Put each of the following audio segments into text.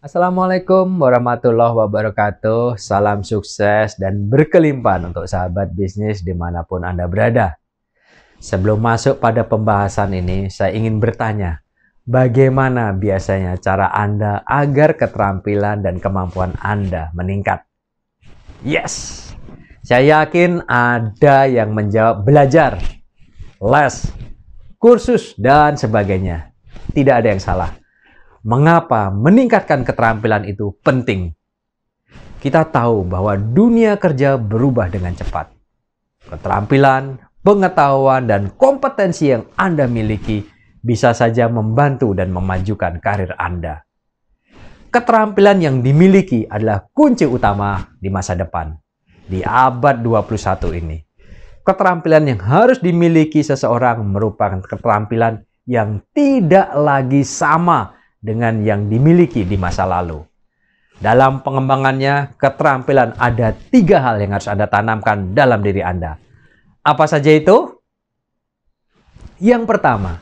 Assalamualaikum warahmatullahi wabarakatuh. Salam sukses dan berkelimpahan untuk sahabat bisnis dimanapun Anda berada. Sebelum masuk pada pembahasan ini, saya ingin bertanya, bagaimana biasanya cara Anda agar keterampilan dan kemampuan Anda meningkat? Yes, saya yakin ada yang menjawab belajar, les, kursus, dan sebagainya. Tidak ada yang salah mengapa meningkatkan keterampilan itu penting. Kita tahu bahwa dunia kerja berubah dengan cepat. Keterampilan, pengetahuan, dan kompetensi yang Anda miliki bisa saja membantu dan memajukan karir Anda. Keterampilan yang dimiliki adalah kunci utama di masa depan, di abad 21 ini. Keterampilan yang harus dimiliki seseorang merupakan keterampilan yang tidak lagi sama dengan yang dimiliki di masa lalu. Dalam pengembangannya, keterampilan ada tiga hal yang harus Anda tanamkan dalam diri Anda. Apa saja itu? Yang pertama,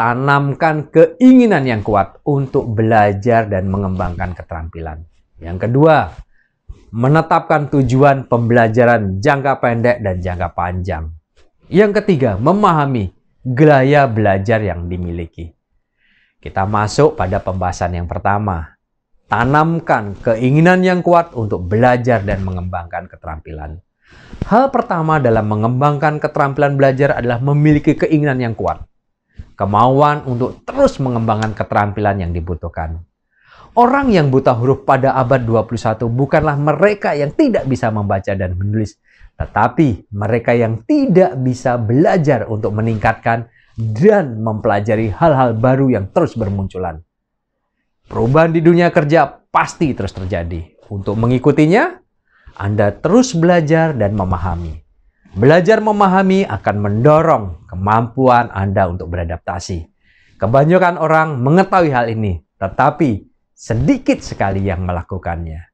tanamkan keinginan yang kuat untuk belajar dan mengembangkan keterampilan. Yang kedua, menetapkan tujuan pembelajaran jangka pendek dan jangka panjang. Yang ketiga, memahami gaya belajar yang dimiliki. Kita masuk pada pembahasan yang pertama. Tanamkan keinginan yang kuat untuk belajar dan mengembangkan keterampilan. Hal pertama dalam mengembangkan keterampilan belajar adalah memiliki keinginan yang kuat. Kemauan untuk terus mengembangkan keterampilan yang dibutuhkan. Orang yang buta huruf pada abad 21 bukanlah mereka yang tidak bisa membaca dan menulis, tetapi mereka yang tidak bisa belajar untuk meningkatkan dan mempelajari hal-hal baru yang terus bermunculan. Perubahan di dunia kerja pasti terus terjadi. Untuk mengikutinya, Anda terus belajar dan memahami. Belajar memahami akan mendorong kemampuan Anda untuk beradaptasi. Kebanyakan orang mengetahui hal ini, tetapi sedikit sekali yang melakukannya.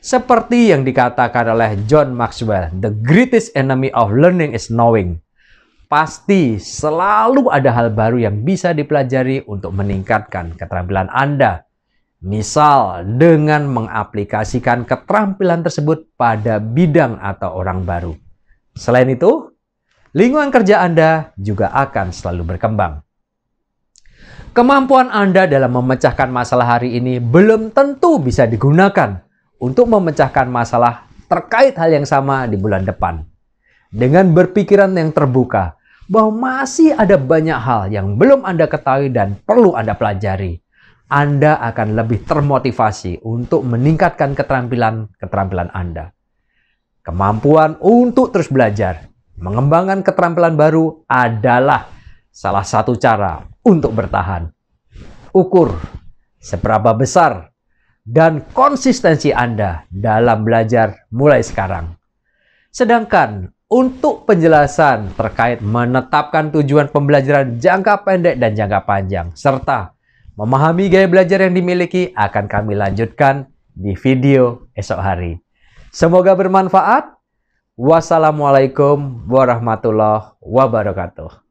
Seperti yang dikatakan oleh John Maxwell, the greatest enemy of learning is knowing. Pasti selalu ada hal baru yang bisa dipelajari untuk meningkatkan keterampilan Anda. Misal dengan mengaplikasikan keterampilan tersebut pada bidang atau orang baru. Selain itu, lingkungan kerja Anda juga akan selalu berkembang. Kemampuan Anda dalam memecahkan masalah hari ini belum tentu bisa digunakan untuk memecahkan masalah terkait hal yang sama di bulan depan. Dengan berpikiran yang terbuka, bahwa masih ada banyak hal yang belum Anda ketahui dan perlu Anda pelajari. Anda akan lebih termotivasi untuk meningkatkan keterampilan-keterampilan Anda. Kemampuan untuk terus belajar, mengembangkan keterampilan baru adalah salah satu cara untuk bertahan. Ukur seberapa besar dan konsistensi Anda dalam belajar mulai sekarang. Sedangkan untuk penjelasan terkait menetapkan tujuan pembelajaran jangka pendek dan jangka panjang, serta memahami gaya belajar yang dimiliki akan kami lanjutkan di video esok hari. Semoga bermanfaat. Wassalamualaikum warahmatullahi wabarakatuh.